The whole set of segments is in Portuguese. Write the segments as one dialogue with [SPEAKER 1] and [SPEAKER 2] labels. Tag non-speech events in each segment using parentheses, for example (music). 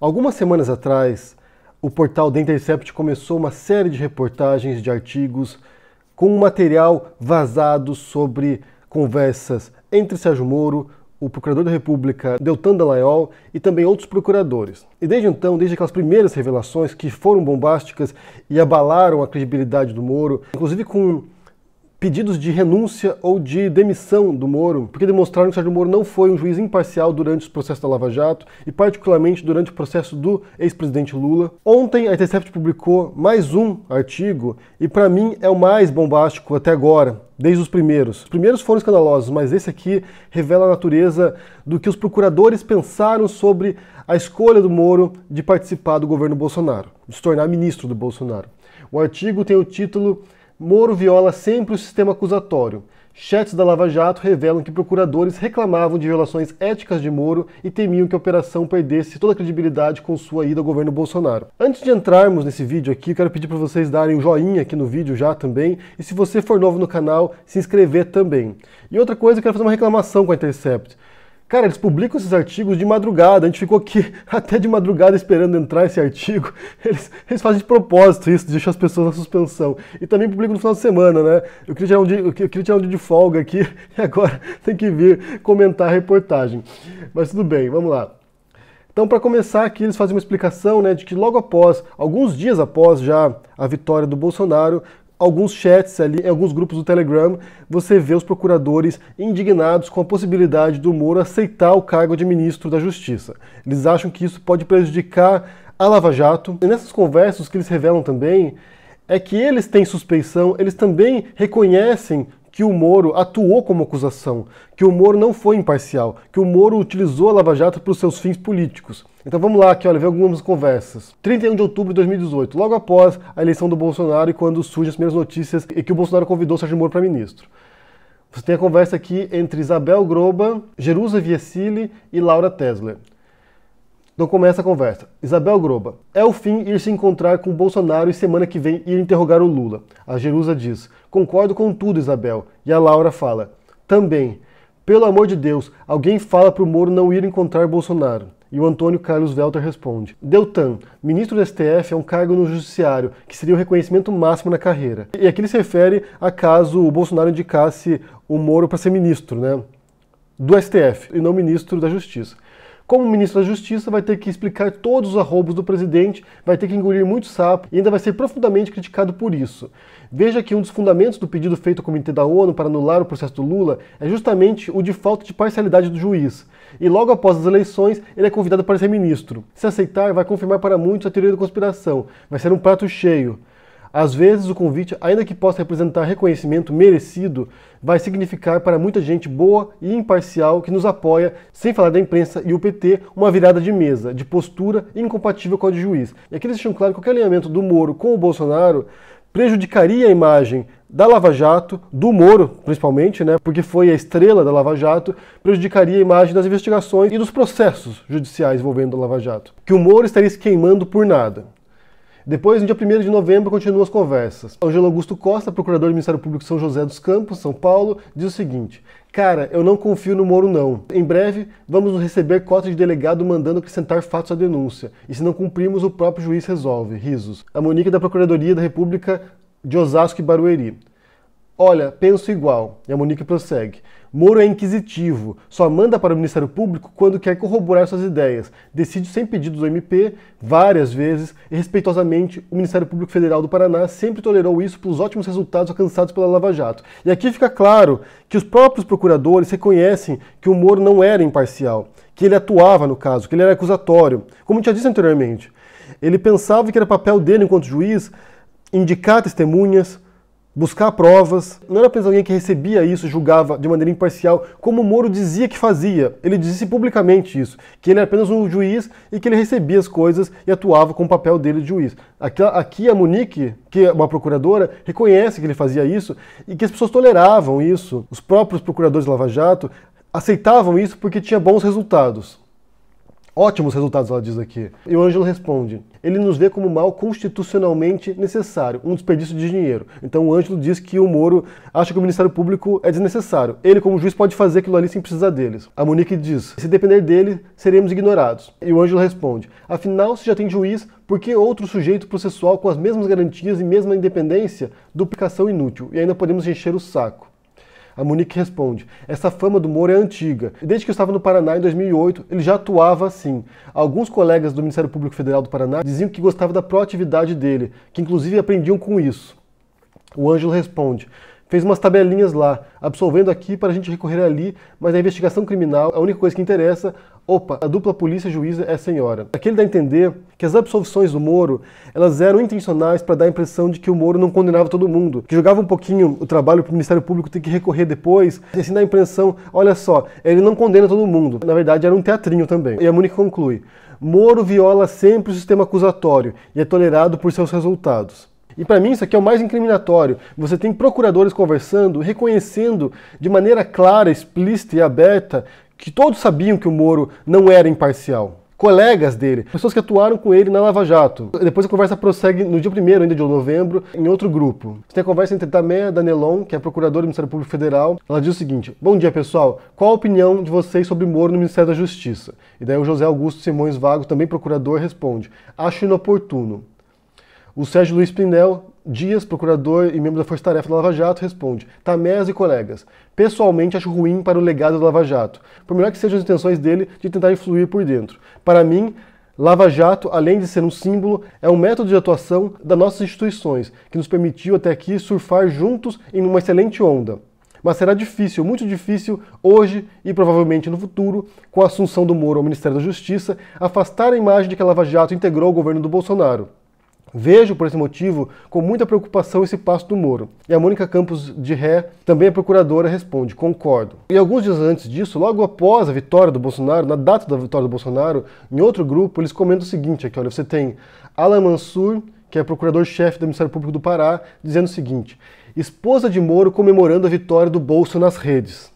[SPEAKER 1] Algumas semanas atrás, o portal The Intercept começou uma série de reportagens, de artigos com um material vazado sobre conversas entre Sérgio Moro, o procurador da República Deltan Dalaiol e também outros procuradores. E desde então, desde aquelas primeiras revelações que foram bombásticas e abalaram a credibilidade do Moro, inclusive com pedidos de renúncia ou de demissão do Moro, porque demonstraram que Sérgio Moro não foi um juiz imparcial durante os processos da Lava Jato e particularmente durante o processo do ex-presidente Lula. Ontem a Intercept publicou mais um artigo e para mim é o mais bombástico até agora. Desde os primeiros. Os primeiros foram escandalosos, mas esse aqui revela a natureza do que os procuradores pensaram sobre a escolha do Moro de participar do governo Bolsonaro, de se tornar ministro do Bolsonaro. O artigo tem o título Moro viola sempre o sistema acusatório. Chats da Lava Jato revelam que procuradores reclamavam de violações éticas de Moro e temiam que a operação perdesse toda a credibilidade com sua ida ao governo Bolsonaro. Antes de entrarmos nesse vídeo aqui, quero pedir para vocês darem um joinha aqui no vídeo já também, e se você for novo no canal, se inscrever também. E outra coisa, eu quero fazer uma reclamação com a Intercept. Cara, eles publicam esses artigos de madrugada. A gente ficou aqui (laughs) até de madrugada esperando entrar esse artigo. (laughs) Eles, eles fazem de propósito isso, de deixar as pessoas na suspensão. E também publicam no final de semana, né? Eu queria tirar um dia, eu queria tirar um dia de folga aqui (laughs) e agora tem que vir comentar a reportagem. Mas tudo bem, vamos lá. Então, para começar aqui, eles fazem uma explicação né, de que logo após, alguns dias após já a vitória do Bolsonaro, alguns chats ali, alguns grupos do Telegram, você vê os procuradores indignados com a possibilidade do Moro aceitar o cargo de ministro da Justiça. Eles acham que isso pode prejudicar a Lava Jato. E nessas conversas que eles revelam também é que eles têm suspeição, eles também reconhecem que o Moro atuou como acusação, que o Moro não foi imparcial, que o Moro utilizou a Lava Jato para os seus fins políticos. Então vamos lá aqui, olha, ver algumas conversas. 31 de outubro de 2018, logo após a eleição do Bolsonaro e quando surgem as primeiras notícias e que o Bolsonaro convidou o Sérgio Moro para ministro. Você tem a conversa aqui entre Isabel Groba, Jerusa Viesili e Laura Tesler. Então começa a conversa. Isabel Groba. É o fim ir se encontrar com Bolsonaro e semana que vem ir interrogar o Lula. A Jerusa diz: Concordo com tudo, Isabel. E a Laura fala: Também. Pelo amor de Deus, alguém fala pro Moro não ir encontrar Bolsonaro. E o Antônio Carlos Velter responde: Deltan, ministro do STF é um cargo no judiciário, que seria o reconhecimento máximo na carreira. E aqui ele se refere a caso o Bolsonaro indicasse o Moro para ser ministro, né? Do STF e não ministro da Justiça. Como ministro da Justiça, vai ter que explicar todos os arrobos do presidente, vai ter que engolir muito sapo e ainda vai ser profundamente criticado por isso. Veja que um dos fundamentos do pedido feito ao Comitê da ONU para anular o processo do Lula é justamente o de falta de parcialidade do juiz. E logo após as eleições, ele é convidado para ser ministro. Se aceitar, vai confirmar para muitos a teoria da conspiração. Vai ser um prato cheio. Às vezes, o convite, ainda que possa representar reconhecimento merecido, vai significar para muita gente boa e imparcial que nos apoia, sem falar da imprensa e o PT, uma virada de mesa, de postura incompatível com a de juiz. E aqui eles deixam claro que qualquer alinhamento do Moro com o Bolsonaro prejudicaria a imagem da Lava Jato, do Moro, principalmente, né, porque foi a estrela da Lava Jato, prejudicaria a imagem das investigações e dos processos judiciais envolvendo a Lava Jato. Que o Moro estaria se queimando por nada. Depois, no dia 1 de novembro, continuam as conversas. Angelo Augusto Costa, procurador do Ministério Público de São José dos Campos, São Paulo, diz o seguinte: Cara, eu não confio no Moro, não. Em breve, vamos receber cota de delegado mandando acrescentar fatos à denúncia. E se não cumprirmos, o próprio juiz resolve. Risos. A Monique da Procuradoria da República de Osasco e Barueri. Olha, penso igual. E a Monique prossegue. Moro é inquisitivo, só manda para o Ministério Público quando quer corroborar suas ideias, decide sem pedido do MP, várias vezes, e respeitosamente, o Ministério Público Federal do Paraná sempre tolerou isso pelos ótimos resultados alcançados pela Lava Jato. E aqui fica claro que os próprios procuradores reconhecem que o Moro não era imparcial, que ele atuava no caso, que ele era acusatório. Como eu já disse anteriormente, ele pensava que era papel dele enquanto juiz indicar testemunhas, buscar provas. Não era apenas alguém que recebia isso, julgava de maneira imparcial, como Moro dizia que fazia. Ele disse publicamente isso, que ele era apenas um juiz e que ele recebia as coisas e atuava com o papel dele de juiz. Aqui, aqui a Monique, que é uma procuradora, reconhece que ele fazia isso e que as pessoas toleravam isso. Os próprios procuradores de Lava Jato aceitavam isso porque tinha bons resultados. Ótimos resultados, ela diz aqui. E o Ângelo responde: ele nos vê como mal constitucionalmente necessário, um desperdício de dinheiro. Então o Ângelo diz que o Moro acha que o Ministério Público é desnecessário. Ele, como juiz, pode fazer aquilo ali sem precisar deles. A Monique diz: se depender dele, seremos ignorados. E o Ângelo responde: afinal, se já tem juiz, por que outro sujeito processual com as mesmas garantias e mesma independência? Duplicação inútil. E ainda podemos encher o saco. A Monique responde: Essa fama do Moro é antiga. Desde que eu estava no Paraná em 2008, ele já atuava assim. Alguns colegas do Ministério Público Federal do Paraná diziam que gostava da proatividade dele, que inclusive aprendiam com isso. O Ângelo responde: fez umas tabelinhas lá, absolvendo aqui para a gente recorrer ali, mas na investigação criminal, a única coisa que interessa, opa, a dupla polícia juíza é senhora. Aqui ele dá a entender que as absolvições do Moro, elas eram intencionais para dar a impressão de que o Moro não condenava todo mundo, que jogava um pouquinho o trabalho para o Ministério Público ter que recorrer depois, e assim dá a impressão, olha só, ele não condena todo mundo. Na verdade, era um teatrinho também. E a Mônica conclui, Moro viola sempre o sistema acusatório e é tolerado por seus resultados. E para mim isso aqui é o mais incriminatório. Você tem procuradores conversando, reconhecendo de maneira clara, explícita e aberta que todos sabiam que o Moro não era imparcial colegas dele, pessoas que atuaram com ele na Lava Jato. Depois a conversa prossegue no dia 1 ainda de novembro, em outro grupo. Você tem a conversa entre Tameia Danelon, que é procuradora do Ministério Público Federal. Ela diz o seguinte: Bom dia, pessoal. Qual a opinião de vocês sobre Moro no Ministério da Justiça? E daí o José Augusto Simões Vago, também procurador, responde: Acho inoportuno. O Sérgio Luiz Pindel Dias, procurador e membro da Força Tarefa da Lava Jato, responde: Tamés e colegas, pessoalmente acho ruim para o legado da Lava Jato, por melhor que sejam as intenções dele de tentar influir por dentro. Para mim, Lava Jato, além de ser um símbolo, é um método de atuação das nossas instituições, que nos permitiu até aqui surfar juntos em uma excelente onda. Mas será difícil, muito difícil, hoje e provavelmente no futuro, com a assunção do Moro ao Ministério da Justiça, afastar a imagem de que a Lava Jato integrou o governo do Bolsonaro. Vejo, por esse motivo, com muita preocupação esse passo do Moro. E a Mônica Campos de Ré, também a procuradora, responde: concordo. E alguns dias antes disso, logo após a vitória do Bolsonaro, na data da vitória do Bolsonaro, em outro grupo, eles comentam o seguinte: aqui, olha, você tem Alan Mansur, que é procurador-chefe do Ministério Público do Pará, dizendo o seguinte: esposa de Moro comemorando a vitória do Bolso nas redes.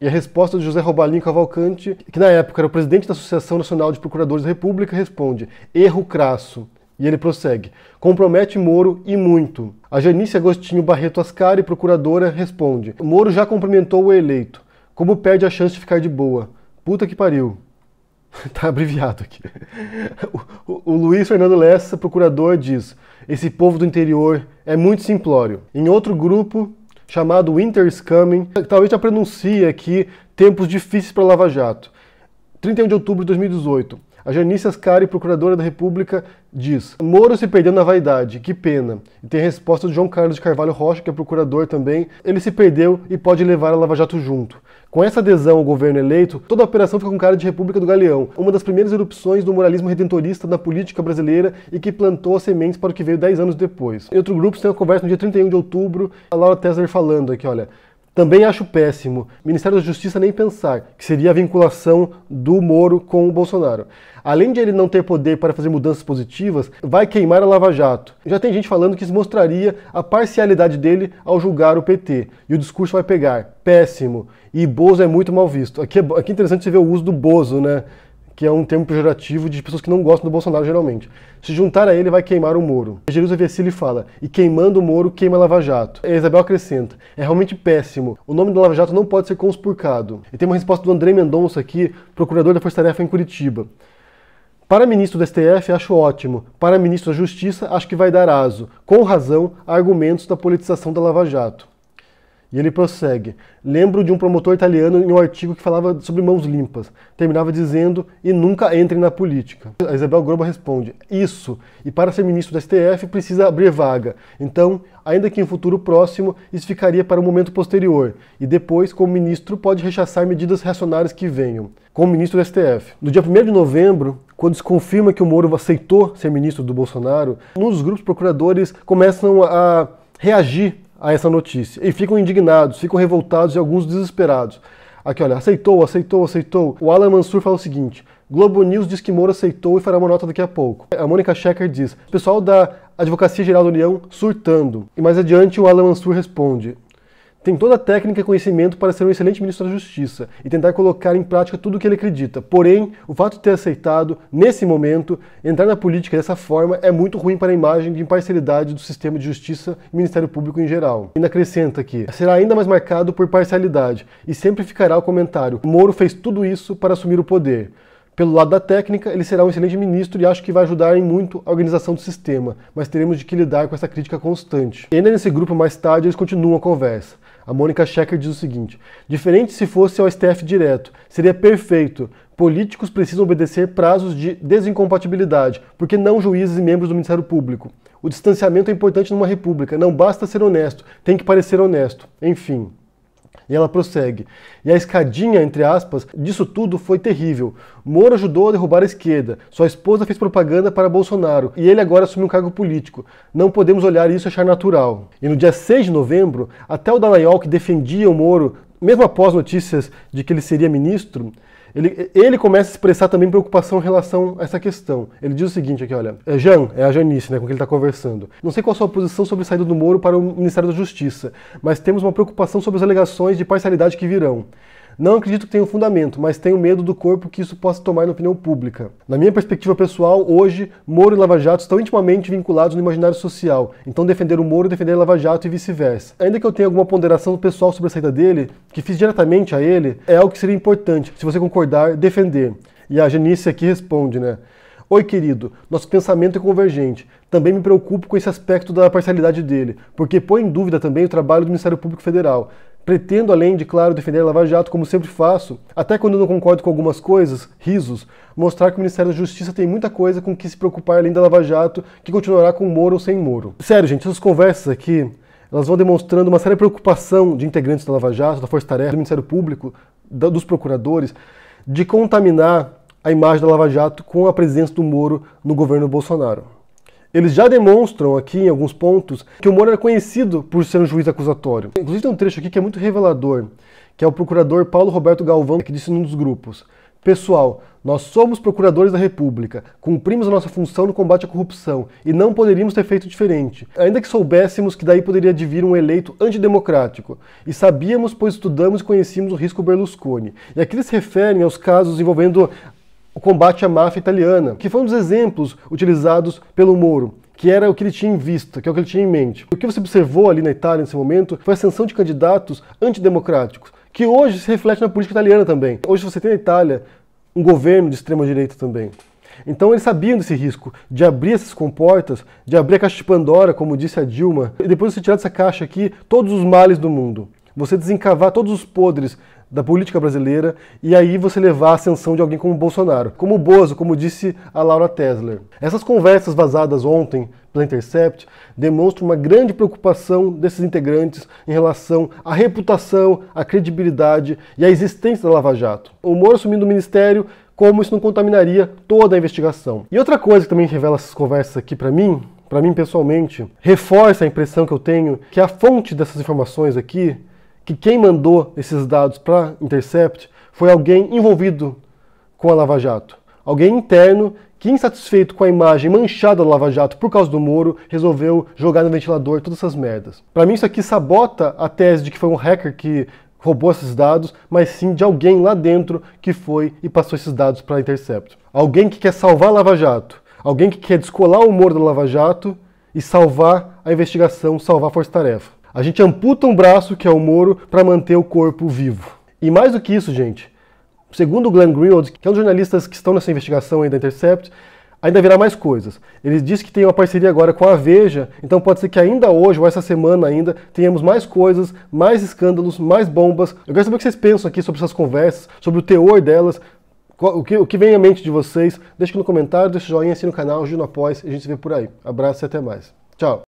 [SPEAKER 1] E a resposta de José Robalinho Cavalcante, que na época era o presidente da Associação Nacional de Procuradores da República, responde: erro crasso e ele prossegue: compromete Moro e muito. A Janice Agostinho Barreto Ascari, procuradora, responde: Moro já cumprimentou o eleito. Como perde a chance de ficar de boa? Puta que pariu. (laughs) tá abreviado aqui. (laughs) O, o, o Luiz Fernando Lessa, procurador, diz: Esse povo do interior é muito simplório. Em outro grupo, chamado Winter's Coming, talvez já pronuncie aqui tempos difíceis para Lava Jato. 31 de outubro de 2018. A Janice Ascari, procuradora da República, diz: Moro se perdeu na vaidade, que pena. E tem a resposta do João Carlos de Carvalho Rocha, que é procurador também. Ele se perdeu e pode levar a Lava Jato junto. Com essa adesão ao governo eleito, toda a operação fica com cara de República do Galeão, uma das primeiras erupções do moralismo redentorista na política brasileira e que plantou as sementes para o que veio 10 anos depois. Em outro grupo, tem uma conversa no dia 31 de outubro, a Laura Tesler falando aqui, olha, também acho péssimo Ministério da Justiça nem pensar, que seria a vinculação do Moro com o Bolsonaro. Além de ele não ter poder para fazer mudanças positivas, vai queimar a Lava Jato. Já tem gente falando que isso mostraria a parcialidade dele ao julgar o PT. E o discurso vai pegar. Péssimo. E Bozo é muito mal visto. Aqui é, aqui é interessante você ver o uso do Bozo, né? que é um termo pejorativo de pessoas que não gostam do Bolsonaro geralmente. Se juntar a ele, vai queimar o Moro. Jerusa Vecili fala, e queimando o Moro, queima Lava Jato. E a Isabel acrescenta, é realmente péssimo. O nome do Lava Jato não pode ser conspurcado. E tem uma resposta do André Mendonça aqui, procurador da Força Tarefa em Curitiba. Para ministro do STF, acho ótimo. Para ministro da Justiça, acho que vai dar aso. Com razão, argumentos da politização da Lava Jato. E ele prossegue. Lembro de um promotor italiano em um artigo que falava sobre mãos limpas. Terminava dizendo: e nunca entrem na política. A Isabel Groba responde: isso. E para ser ministro da STF precisa abrir vaga. Então, ainda que em futuro próximo, isso ficaria para um momento posterior. E depois, como ministro, pode rechaçar medidas reacionárias que venham. Como ministro da STF. No dia 1 de novembro, quando se confirma que o Moro aceitou ser ministro do Bolsonaro, um dos grupos procuradores começam a reagir a essa notícia e ficam indignados, ficam revoltados e alguns desesperados. Aqui, olha, aceitou, aceitou, aceitou. O Alan Mansur fala o seguinte: Globo News diz que Moro aceitou e fará uma nota daqui a pouco. A Mônica Checker diz: pessoal da Advocacia Geral da União surtando. E mais adiante, o Alan Mansur responde: tem toda a técnica e conhecimento para ser um excelente ministro da Justiça e tentar colocar em prática tudo o que ele acredita. Porém, o fato de ter aceitado, nesse momento, entrar na política dessa forma é muito ruim para a imagem de imparcialidade do sistema de justiça e Ministério Público em geral. Ainda acrescenta que será ainda mais marcado por parcialidade e sempre ficará o comentário: Moro fez tudo isso para assumir o poder. Pelo lado da técnica, ele será um excelente ministro e acho que vai ajudar em muito a organização do sistema, mas teremos de que lidar com essa crítica constante. E ainda nesse grupo, mais tarde, eles continuam a conversa. A Mônica Schecker diz o seguinte: diferente se fosse ao STF direto, seria perfeito. Políticos precisam obedecer prazos de desincompatibilidade, porque não juízes e membros do Ministério Público. O distanciamento é importante numa república, não basta ser honesto, tem que parecer honesto. Enfim. E ela prossegue. E a escadinha, entre aspas, disso tudo foi terrível. Moro ajudou a derrubar a esquerda. Sua esposa fez propaganda para Bolsonaro. E ele agora assume um cargo político. Não podemos olhar isso e achar natural. E no dia 6 de novembro, até o Dallagnol, que defendia o Moro mesmo após notícias de que ele seria ministro, ele, ele começa a expressar também preocupação em relação a essa questão. Ele diz o seguinte aqui, olha, é Jean, é a Janice, né, com quem ele está conversando. Não sei qual a sua posição sobre a saída do Moro para o Ministério da Justiça, mas temos uma preocupação sobre as alegações de parcialidade que virão. Não acredito que tenha um fundamento, mas tenho medo do corpo que isso possa tomar na opinião pública. Na minha perspectiva pessoal, hoje, Moro e Lava Jato estão intimamente vinculados no imaginário social, então defender o Moro é defender Lava Jato e vice-versa. Ainda que eu tenha alguma ponderação pessoal sobre a saída dele, que fiz diretamente a ele, é algo que seria importante, se você concordar, defender. E a Janice aqui responde, né? Oi, querido, nosso pensamento é convergente. Também me preocupo com esse aspecto da parcialidade dele, porque põe em dúvida também o trabalho do Ministério Público Federal. Pretendo, além de, claro, defender a Lava Jato, como sempre faço, até quando não concordo com algumas coisas, risos, mostrar que o Ministério da Justiça tem muita coisa com que se preocupar além da Lava Jato, que continuará com Moro ou sem Moro. Sério, gente, essas conversas aqui, elas vão demonstrando uma séria preocupação de integrantes da Lava Jato, da Força Tarefa, do Ministério Público, da, dos procuradores, de contaminar a imagem da Lava Jato com a presença do Moro no governo Bolsonaro. Eles já demonstram aqui em alguns pontos que o Moro era conhecido por ser um juiz acusatório. Inclusive tem um trecho aqui que é muito revelador, que é o procurador Paulo Roberto Galvão que disse num dos grupos: "Pessoal, nós somos procuradores da República, cumprimos a nossa função no combate à corrupção e não poderíamos ter feito diferente, ainda que soubéssemos que daí poderia advir um eleito antidemocrático. E sabíamos, pois estudamos e conhecíamos o risco Berlusconi. E aqui eles se referem aos casos envolvendo o combate à máfia italiana, que foi um dos exemplos utilizados pelo Moro, que era o que ele tinha em vista, que é o que ele tinha em mente. O que você observou ali na Itália nesse momento foi a ascensão de candidatos antidemocráticos, que hoje se reflete na política italiana também. Hoje você tem na Itália um governo de extrema direita também. Então eles sabiam desse risco de abrir essas comportas, de abrir a caixa de Pandora, como disse a Dilma, e depois você tirar dessa caixa aqui todos os males do mundo. Você desencavar todos os podres da política brasileira e aí você levar a ascensão de alguém como Bolsonaro, como Bozo, como disse a Laura Tesler. Essas conversas vazadas ontem pela Intercept demonstram uma grande preocupação desses integrantes em relação à reputação, à credibilidade e à existência da Lava Jato. O Moro assumindo o ministério como isso não contaminaria toda a investigação. E outra coisa que também revela essas conversas aqui para mim, para mim pessoalmente, reforça a impressão que eu tenho que a fonte dessas informações aqui que quem mandou esses dados para Intercept foi alguém envolvido com a Lava Jato. Alguém interno que, insatisfeito com a imagem manchada da Lava Jato por causa do Moro, resolveu jogar no ventilador todas essas merdas. Para mim, isso aqui sabota a tese de que foi um hacker que roubou esses dados, mas sim de alguém lá dentro que foi e passou esses dados para Intercept. Alguém que quer salvar a Lava Jato, alguém que quer descolar o Moro da Lava Jato e salvar a investigação, salvar a Força Tarefa. A gente amputa um braço, que é o Moro, para manter o corpo vivo. E mais do que isso, gente, segundo o Glenn Greenwald, que é um dos jornalistas que estão nessa investigação aí da Intercept, ainda virá mais coisas. Ele disse que tem uma parceria agora com a Veja, então pode ser que ainda hoje ou essa semana ainda tenhamos mais coisas, mais escândalos, mais bombas. Eu quero saber o que vocês pensam aqui sobre essas conversas, sobre o teor delas, o que, o que vem à mente de vocês. Deixa aqui no comentário, deixa o joinha, assina o canal, ajuda no após e a gente se vê por aí. Abraço e até mais. Tchau!